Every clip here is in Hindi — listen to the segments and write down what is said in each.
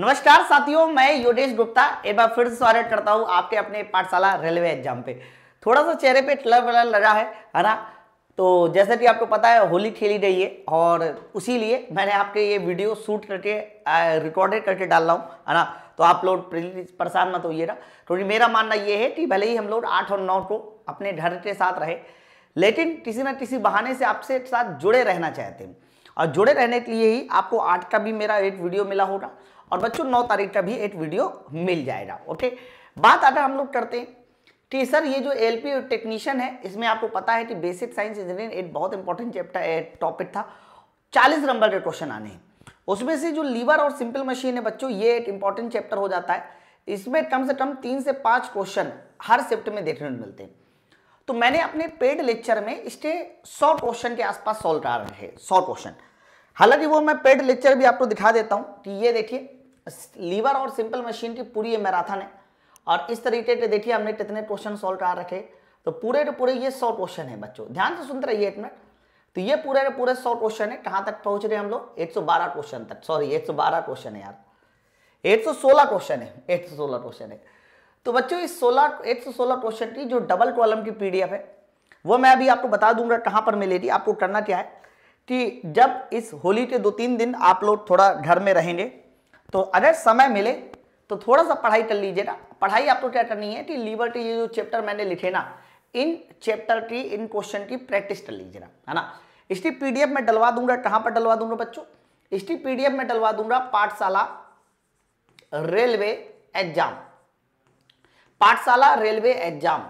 नमस्कार साथियों मैं योगेश गुप्ता एक बार फिर से स्वागत करता हूँ आपके अपने पाठशाला रेलवे एग्जाम पे थोड़ा सा चेहरे पे टलर वलर लगा है है ना तो जैसे कि आपको पता है होली खेली गई है और उसी लिए मैंने आपके ये वीडियो शूट करके रिकॉर्डेड करके डाल रहा हूँ है ना तो आप लोग परेशान मत होइएगा क्योंकि तो मेरा मानना ये है कि भले ही हम लोग आठ और नौ को अपने घर के साथ रहे लेकिन किसी न किसी बहाने से आपसे साथ जुड़े रहना चाहते हैं और जुड़े रहने के लिए ही आपको आठ का भी मेरा एक वीडियो मिला होगा और बच्चों नौ तारीख का भी एक वीडियो मिल जाएगा ओके बात आता हम लोग करते हैं ठीक सर ये जो एल पी टेक्नीशियन है इसमें आपको पता है कि बेसिक साइंस इंजीनियरिंग एक बहुत इंपॉर्टेंट चैप्टर टॉपिक था चालीस नंबर के क्वेश्चन आने हैं उसमें से जो लीवर और सिंपल मशीन है बच्चों ये एक इंपॉर्टेंट चैप्टर हो जाता है इसमें कम से कम तीन से पाँच क्वेश्चन हर शिफ्ट में देखने को मिलते हैं तो मैंने अपने पेड लेक्चर में इसके सौ क्वेश्चन के आसपास सॉल्व करा रहे हैं सौ क्वेश्चन हालांकि वो मैं पेड लेक्चर भी आपको दिखा देता हूँ कि ये देखिए लीवर और सिंपल मशीन की पूरी ये मैराथन है और इस तरीके के देखिए हमने कितने क्वेश्चन सॉल्व करा रखे तो पूरे के पूरे ये सौ क्वेश्चन है बच्चों ध्यान से सुनते रहिए एक मिनट तो ये पूरे के पूरे सौ क्वेश्चन है कहाँ तक पहुँच रहे हम लोग एक क्वेश्चन तक सॉरी एक क्वेश्चन है यार सोलह क्वेश्चन है सोलह क्वेश्चन है तो बच्चों इस सौ सोलह क्वेश्चन की जो डबल कॉलम की पीडीएफ है वो मैं अभी आपको बता दूंगा कहाँ पर मिलेगी आपको करना क्या है कि जब इस होली के दो तीन दिन आप लोग थोड़ा घर में रहेंगे तो अगर समय मिले तो थोड़ा सा पढ़ाई कर लीजिए ना पढ़ाई आपको क्या करनी है कि लिबर्टी ये जो चैप्टर मैंने लिखे ना इन चैप्टर की इन क्वेश्चन की प्रैक्टिस कर लीजिए ना है ना इसकी पीडीएफ में डलवा दूंगा कहां पर डलवा दूंगा बच्चों इसकी पीडीएफ में डलवा दूंगा Pathshala railway exam Pathshala railway exam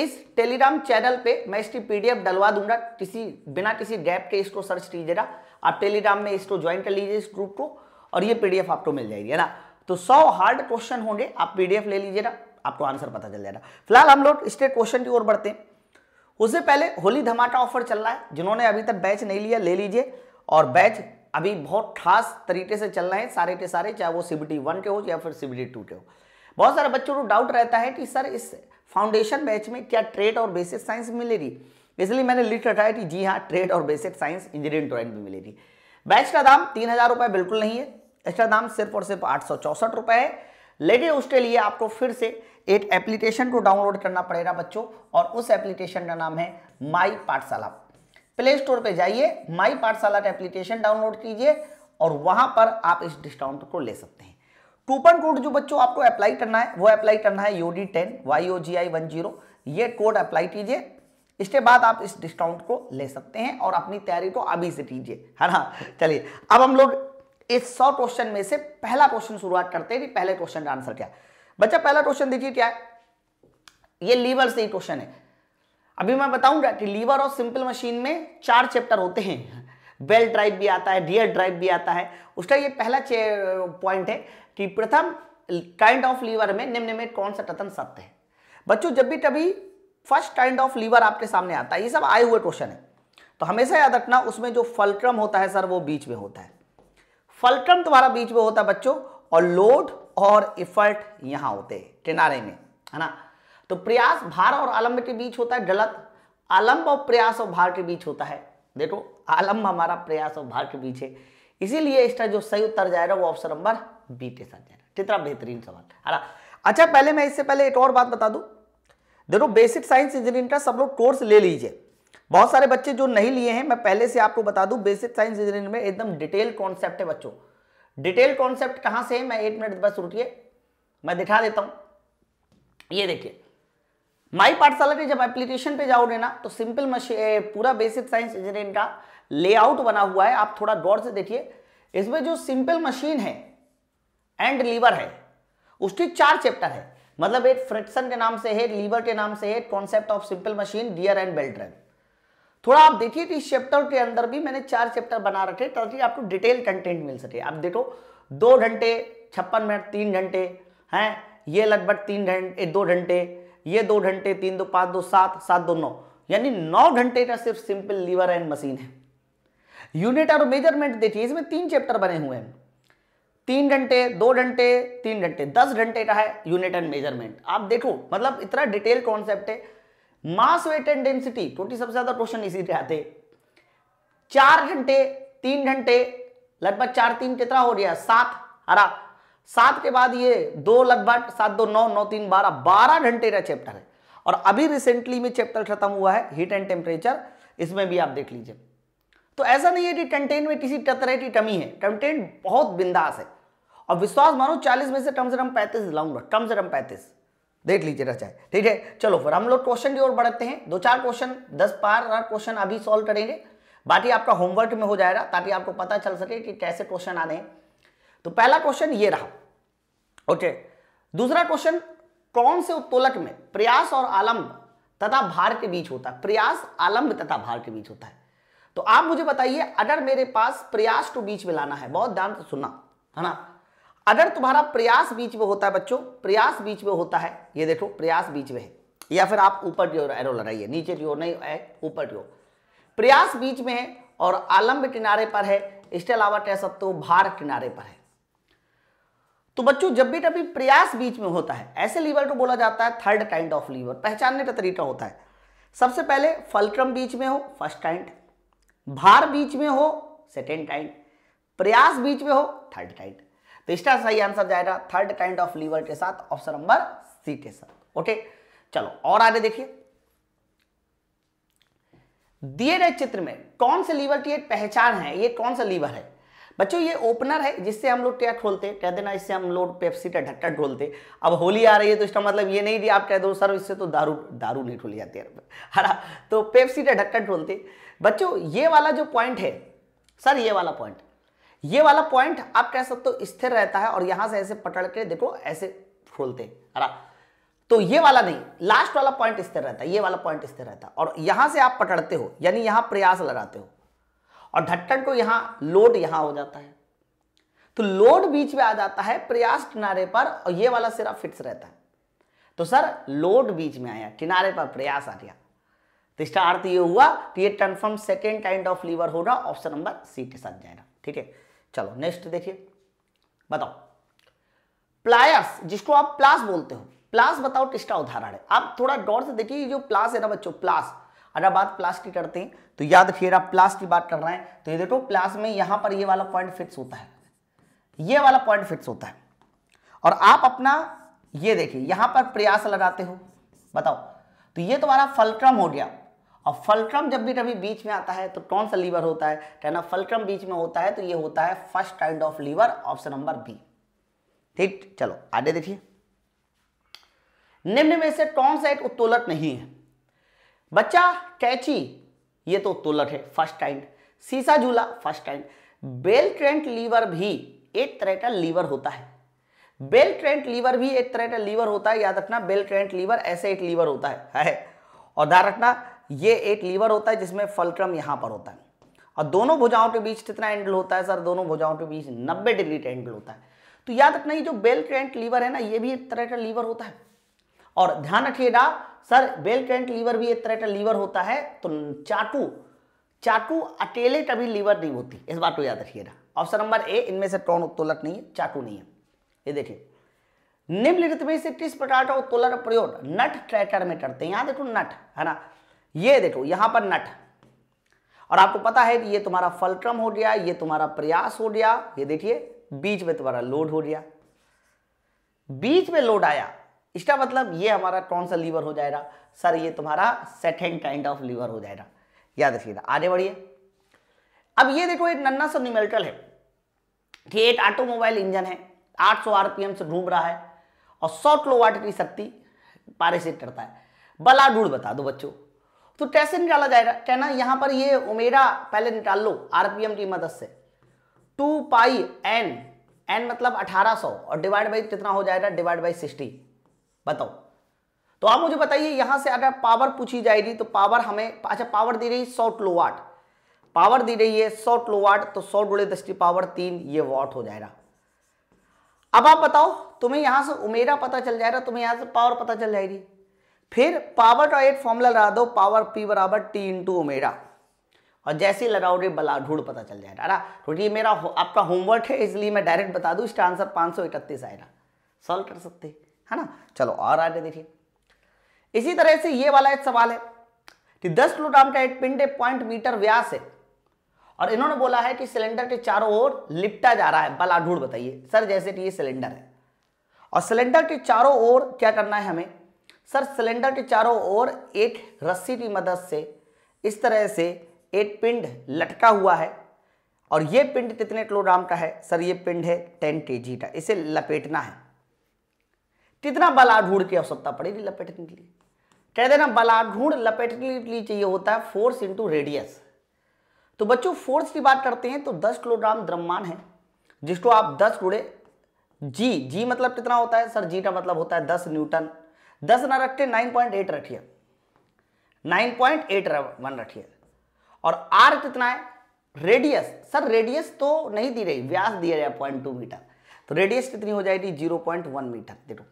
इस टेलीग्राम चैनल पे मैं इसकी पीडीएफ डलवा दूंगा किसी बिना किसी गैप के इसको सर्च कीजिएगा आप टेलीग्राम में इसको ज्वाइन कर लीजिए इस ग्रुप को और ये पीडीएफ आपको मिल जाएगी है ना तो सौ हार्ड क्वेश्चन होंगे आप पीडीएफ ले लीजिएगा आपको आंसर पता चल जाएगा फिलहाल हम लोग स्टेट क्वेश्चन की ओर बढ़ते हैं उससे पहले होली धमाका ऑफर चल रहा है जिन्होंने अभी तक बैच नहीं लिया ले लीजिए और बैच अभी बहुत खास तरीके से चल रहे हैं सारे के सारे चाहे वो सीबीटी वन के हो या फिर सीबीटी टू के हो बहुत सारे बच्चों को डाउट रहता है कि सर इस फाउंडेशन बैच में क्या ट्रेड और बेसिक साइंस मिलेगी इसलिए मैंने लिख रखा है कि जी हाँ ट्रेड और बेसिक साइंस इंजीनियरिंग ड्राइंग भी मिलेगी बैच का दाम तीन हज़ार रुपए बिल्कुल नहीं है इसका दाम सिर्फ और सिर्फ आठ सौ चौसठ रुपये है लेकिन उसके लिए आपको फिर से एक एप्लीकेशन को डाउनलोड करना पड़ेगा बच्चों और उस एप्लीकेशन का नाम है माई पाठशाला प्ले स्टोर पर जाइए माई पाठशाला का एप्लीकेशन डाउनलोड कीजिए और वहां पर आप इस डिस्काउंट को ले सकते हैं कूपन कोड जो बच्चों आपको अप्लाई करना है वो अप्लाई करना है U D ten Y O G I one zero ये कोड अप्लाई कीजिए इसके बाद आप इस डिस्काउंट को ले सकते हैं और अपनी तैयारी को अभी से कीजिए है हाँ, ना हाँ, चलिए अब हम लोग इस सौ क्वेश्चन में से पहला क्वेश्चन शुरुआत करते हैं कि पहले क्वेश्चन का आंसर क्या है बच्चा पहला क्वेश्चन देखिए क्या है ये लीवर से ही क्वेश्चन है अभी मैं बताऊंगा कि लीवर और सिंपल मशीन में चार चैप्टर होते हैं बेल ड्राइव भी आता है डियर ड्राइव भी आता है उसका ये पहला पॉइंट है कि प्रथम काइंड ऑफ लीवर में निम्न में कौन सा कथन सत्य है बच्चों जब भी कभी फर्स्ट काइंड ऑफ लीवर आपके सामने आता है ये सब आए हुए क्वेश्चन है तो हमेशा याद रखना उसमें जो फलक्रम होता है सर वो बीच में होता है फल्क्रम तुम्हारा बीच में होता है बच्चों और लोड और इफर्ट यहां होते हैं किनारे में है ना तो प्रयास भार और आलम्ब के बीच होता है गलत आलम्ब और प्रयास और भार के बीच होता है देखो आलम्ब हमारा प्रयास और भार के बीच है इसीलिए इसका जो सही उत्तर जाएगा वो ऑप्शन नंबर बी के साथ जाएगा कितना बेहतरीन सवाल है ना अच्छा पहले मैं इससे पहले एक और बात बता दू देखो बेसिक साइंस इंजीनियरिंग का सब लोग कोर्स ले लीजिए बहुत सारे बच्चे जो नहीं लिए हैं मैं पहले से आपको बता दूं बेसिक साइंस इंजीनियरिंग में एकदम डिटेल कॉन्सेप्ट है बच्चों डिटेल कॉन्सेप्ट कहां से है मैं एक मिनट बस रुकिए मैं दिखा देता हूं ये देखिए माई पाठशाला के जब एप्लीकेशन पे जाओगे ना तो सिंपल पूरा बेसिक साइंस इंजीनियरिंग का लेआउट बना हुआ है आप थोड़ा गौर से देखिए इसमें जो सिंपल मशीन है एंड लीवर है उसके चार चैप्टर है मतलब एक फ्रिक्शन के नाम से है लीवर के नाम से है concept of simple machine gear and belt drive थोड़ा आप देखिए कि इस चैप्टर के अंदर भी मैंने चार चैप्टर बना रखे ताकि आपको डिटेल कंटेंट मिल सके आप देखो दो घंटे छप्पन मिनट तीन घंटे हैं ये लगभग तीन घंटे दो घंटे ये दो घंटे तीन दो पाँच दो सात सात दो नौ यानी नौ घंटे का सिर्फ सिंपल लीवर एंड मशीन है यूनिट और मेजरमेंट देखिए इसमें तीन चैप्टर बने हुए हैं तीन घंटे दो घंटे तीन घंटे दस घंटे का है यूनिट एंड मेजरमेंट आप देखो मतलब इतना डिटेल कॉन्सेप्ट है मास वेट एंड डेंसिटी टोटी सबसे ज्यादा क्वेश्चन इसी से आते चार घंटे तीन घंटे लगभग चार तीन कितना हो गया सात हरा सात के बाद ये दो लगभग सात दो नौ नौ तीन बारह बारह घंटे का चैप्टर है और अभी रिसेंटली में चैप्टर खत्म हुआ है हीट एंड टेम्परेचर इसमें भी आप देख लीजिए तो ऐसा नहीं है कि कंटेंट में किसी तरह की कमी है कंटेंट बहुत बिंदास है और विश्वास मानो 40 में से कम से कम 35 लाऊंगा कम से कम 35 देख लीजिए चाहे ठीक है चलो फिर हम लोग क्वेश्चन की ओर बढ़ते हैं दो चार क्वेश्चन दस पार क्वेश्चन अभी सॉल्व करेंगे बाकी आपका होमवर्क में हो जाएगा ताकि आपको पता चल सके कि कैसे क्वेश्चन आने हैं तो पहला क्वेश्चन ये रहा ओके दूसरा क्वेश्चन कौन से उत्तोलक में प्रयास और आलम्ब तथा भार के बीच होता है प्रयास आलम्ब तथा भार के बीच होता है तो आप मुझे बताइए अगर मेरे पास प्रयास को बीच में लाना है बहुत ध्यान से सुनना है ना अगर तुम्हारा प्रयास बीच में होता है बच्चों प्रयास बीच में होता है ये देखो प्रयास बीच में है या फिर आप ऊपर की ओर एरो लगाइए नीचे की ओर नहीं है ऊपर की ओर प्रयास बीच में है और आलंब किनारे पर है इसके अलावा कह सकते हो भार किनारे पर है तो बच्चों जब भी कभी प्रयास बीच में होता है ऐसे लीवर को बोला जाता है थर्ड काइंड ऑफ लीवर पहचानने का तरीका होता है सबसे पहले फलक्रम बीच में हो फर्स्ट काइंड भार बीच में हो सेकेंड काइंड प्रयास बीच में हो थर्ड काइंड तो इसका सही आंसर जाएगा थर्ड काइंड ऑफ लीवर के साथ ऑप्शन नंबर सी के साथ ओके चलो और आगे देखिए दिए गए चित्र में कौन से लीवर की पहचान है ये कौन सा लीवर है बच्चों ये ओपनर है जिससे हम लोग क्या खोलते कह देना इससे हम लोग पेप्सी का ढक्कन खोलते अब होली आ रही है तो इसका मतलब ये नहीं कि आप कह दो सर इससे तो दारू दारू नहीं खोली जाती है हरा तो पेप्सी का ढक्कन खोलते बच्चों ये वाला जो पॉइंट है सर ये वाला पॉइंट ये वाला पॉइंट आप कह सकते हो स्थिर रहता है और यहां से ऐसे पटड़ के देखो ऐसे खोलते तो ये वाला नहीं लास्ट वाला पॉइंट स्थिर रहता है ये वाला पॉइंट स्थिर रहता है और यहां से आप पटड़ते हो यानी यहां प्रयास लगाते हो और ढट्टन को यहां लोड यहां हो जाता है तो लोड बीच में आ जाता है प्रयास किनारे पर और ये वाला सिरा फिक्स रहता है तो सर लोड बीच में आया किनारे पर प्रयास आ गया तो इसका अर्थ ये हुआ कि ये टनफर्म सेकेंड काइंड ऑफ लीवर होगा ऑप्शन नंबर सी के साथ जाएगा ठीक है चलो नेक्स्ट देखिए बताओ प्लायर्स जिसको आप प्लास बोलते हो प्लास बताओ किसका उदाहरण है आप थोड़ा गौर से देखिए जो प्लास है ना बच्चों प्लास अगर बात प्लास की करते हैं तो याद फिर आप प्लास की बात कर रहे हैं तो ये देखो प्लास में यहां पर ये वाला पॉइंट फिक्स होता है ये वाला पॉइंट फिक्स होता है और आप अपना ये देखिए यहां पर प्रयास लगाते हो बताओ तो ये तुम्हारा फलक्रम हो गया और फलक्रम जब भी कभी बीच में आता है तो कौन सा लीवर होता है कहना फलक्रम बीच में होता है तो ये होता है first kind of lever option number B ठीक चलो आगे देखिए निम्न में से कौन सा एक उत्तोलक नहीं है बच्चा कैची ये तो उत्तोलक है फर्स्ट काइंड सीसा झूला फर्स्ट काइंड बेल ट्रेंट लीवर भी एक तरह का लीवर होता है बेल ट्रेंट लीवर भी एक तरह का लीवर होता है याद रखना बेल ट्रेंट लीवर ऐसे एक लीवर होता है, है। और ध्यान रखना ये एक लीवर होता है जिसमें फलक्रम यहाँ पर होता है और दोनों भुजाओं के बीच कितना एंगल होता है सर दोनों भुजाओं के बीच 90 डिग्री का एंगल होता है तो याद रखना ये जो बेल क्रेंट लीवर है ना ये भी एक तरह का लीवर होता है और ध्यान रखिएगा सर बेल क्रेंट लीवर भी एक तरह का लीवर होता है तो चाटू चाटू अकेले कभी लीवर नहीं होती इस बात को याद रखिएगा ऑप्शन नंबर ए इनमें से कौन उत्तोलक नहीं है चाटू नहीं है ये देखिए निम्नलिखित में से किस प्रकार का उत्तोलक प्रयोग नट ट्रैकर में करते हैं यहां देखो नट है ना ये देखो यहां पर नट और आपको पता है कि ये तुम्हारा फलक्रम हो गया ये तुम्हारा प्रयास हो गया ये देखिए बीच में तुम्हारा लोड हो गया बीच में लोड आया इसका मतलब ये हमारा कौन सा लीवर हो जाएगा सर ये तुम्हारा सेकेंड काइंड ऑफ लीवर हो जाएगा याद रखिएगा आगे बढ़िए अब ये देखो एक नन्ना सा न्यूमेरिकल है कि एक ऑटोमोबाइल इंजन है 800 आरपीएम से घूम रहा है और सौ किलोवाट की शक्ति पारे से करता है बला बता दो बच्चों तो कैसे निकाला जाएगा कहना यहां पर ये ओमेगा पहले निकाल लो आरपीएम की मदद से टू पाई एन एन मतलब 1800 और डिवाइड बाई कितना हो जाएगा डिवाइड बाई सिक्सटी बताओ तो आप मुझे बताइए यहां से अगर पावर पूछी जाएगी तो पावर हमें अच्छा पावर दी रही सौ किलो वाट पावर दी रही है सौ किलो वाट तो सौ गुड़े दस की पावर तीन ये वाट हो जाएगा अब आप बताओ तुम्हें यहां से उमेरा पता चल जाएगा तुम्हें यहां से पावर पता चल जाएगी फिर पावर टॉयट फॉर्मूला लगा दो पावर पी बराबर टी इंटू ओमेरा और जैसे ही लगाओ रे बला ढूंढ पता चल जाएगा ना क्योंकि ये मेरा आपका होमवर्क है इसलिए मैं डायरेक्ट बता दूँ इसका आंसर पाँच सौ इकतीस आएगा सॉल्व कर सकते है ना चलो और आगे देखिए इसी तरह से ये वाला एक सवाल है कि दस किलोग्राम का एक पिंड पॉइंट मीटर व्यास है और इन्होंने बोला है कि सिलेंडर के चारों ओर लिपटा जा रहा है बला ढूंढ बताइए सर जैसे कि ये सिलेंडर है और सिलेंडर के चारों ओर क्या करना है हमें सर सिलेंडर के चारों ओर एक रस्सी की मदद से इस तरह से एक पिंड लटका हुआ है और ये पिंड कितने किलोग्राम का है सर ये पिंड है टेन के का इसे लपेटना है कितना बलाढूढ़ की आवश्यकता पड़ेगी लपेटने के लिए कह देना बलाढूढ़ लपेटने के लिए चाहिए होता है फोर्स इंटू रेडियस तो बच्चों फोर्स की बात करते हैं तो 10 किलोग्राम द्रव्यमान है जिसको आप 10 गुड़े जी जी मतलब कितना होता है सर जी का मतलब होता है 10 न्यूटन दस ना रखते नाइन पॉइंट एट रखिए नाइन पॉइंट एट वन रखिए और आर कितना है रेडियस सर रेडियस तो नहीं दी रही व्यास दिया गया पॉइंट टू मीटर तो रेडियस कितनी हो जाएगी जीरो पॉइंट वन मीटर देखो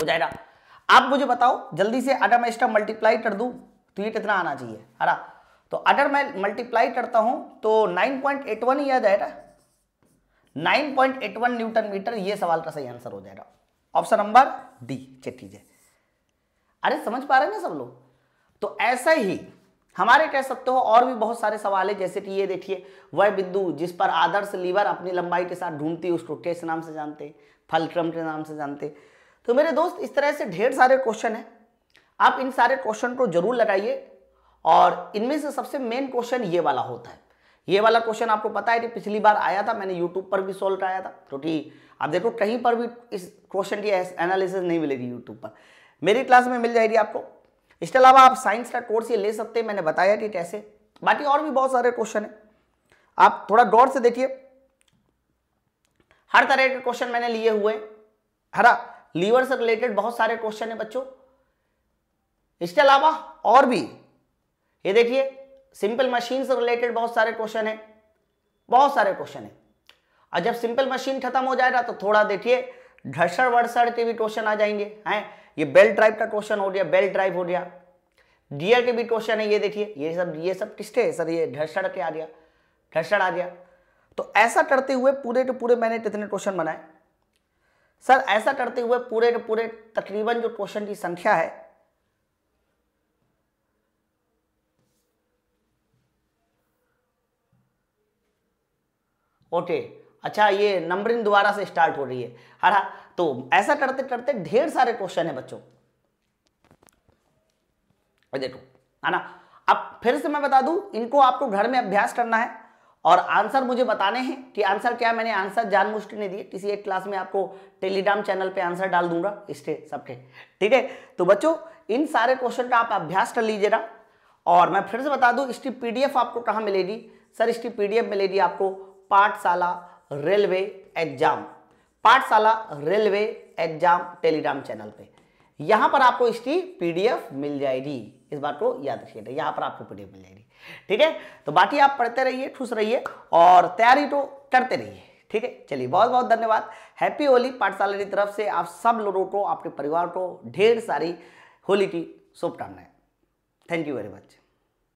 हो जाएगा आप मुझे बताओ जल्दी से अगर मैं इसका मल्टीप्लाई कर दू तो ये कितना आना चाहिए अरा तो अगर मैं मल्टीप्लाई करता हूं तो नाइन पॉइंट एट वन ही आ जाएगा वन न्यूटन मीटर ये सवाल का सही आंसर हो जाएगा ऑप्शन नंबर डी चेटी जय अरे समझ पा रहे हैं ना सब लोग तो ऐसे ही हमारे कह सकते हो और भी बहुत सारे सवाल है जैसे कि ये देखिए वह बिंदु जिस पर आदर्श लीवर अपनी लंबाई के साथ ढूंढती है उसको किस नाम से जानते फलक्रम के नाम से जानते तो मेरे दोस्त इस तरह से ढेर सारे क्वेश्चन हैं आप इन सारे क्वेश्चन को जरूर लगाइए और इनमें से सबसे मेन क्वेश्चन ये वाला होता है ये वाला क्वेश्चन आपको पता है कि पिछली बार आया था मैंने यूट्यूब पर भी सोल्व कराया था तो क्योंकि आप देखो कहीं पर भी इस क्वेश्चन की एनालिसिस नहीं मिलेगी यूट्यूब पर मेरी क्लास में मिल जाएगी आपको इसके अलावा आप साइंस का कोर्स ये ले सकते हैं मैंने बताया कि कैसे बाकी और भी बहुत सारे क्वेश्चन हैं आप थोड़ा गौर से देखिए हर तरह के क्वेश्चन मैंने लिए हुए है लीवर से रिलेटेड बहुत सारे क्वेश्चन है बच्चों इसके अलावा और भी ये देखिए सिंपल मशीन से रिलेटेड बहुत सारे क्वेश्चन है बहुत सारे क्वेश्चन है और जब सिंपल मशीन खत्म हो जाएगा तो थोड़ा देखिए घर्षण वर्षण के भी क्वेश्चन आ जाएंगे हैं ये बेल्ट ड्राइव का क्वेश्चन हो गया बेल्ट ड्राइव हो गया डियर के भी क्वेश्चन है ये देखिए ये सब ये सब किस्टे सर ये घर्षण के आ गया घर्षण आ गया तो ऐसा करते हुए पूरे के पूरे मैंने कितने क्वेश्चन बनाए सर ऐसा करते हुए पूरे के पूरे तकरीबन जो क्वेश्चन की संख्या है ओके अच्छा ये नंबरिंग दोबारा से स्टार्ट हो रही है हा हाँ, तो ऐसा करते करते ढेर सारे क्वेश्चन है बच्चों देखो है ना अब फिर से मैं बता दू इनको आपको घर में अभ्यास करना है और आंसर मुझे बताने हैं कि आंसर क्या मैंने आंसर जान मुश्किल नहीं दिए किसी एक क्लास में आपको टेलीग्राम चैनल पे आंसर डाल दूंगा इसके सबके ठीक है तो बच्चों इन सारे क्वेश्चन का आप अभ्यास कर लीजिएगा और मैं फिर से बता दूं इसकी पीडीएफ आपको कहाँ मिलेगी सर इसकी पीडीएफ मिलेगी आपको Pathshala railway exam Pathshala railway exam Telegram channel पे यहाँ पर आपको इसकी पीडीएफ मिल जाएगी इस बात को याद रखिएगा यहाँ पर आपको पीडीएफ मिल जाएगी ठीक है तो बाकी आप पढ़ते रहिए खुश रहिए और तैयारी तो करते रहिए ठीक है चलिए बहुत बहुत धन्यवाद हैप्पी होली पाठशाला की तरफ से आप सब लोगों को आपके परिवार को ढेर सारी होली की शुभकामनाएं थैंक यू वेरी मच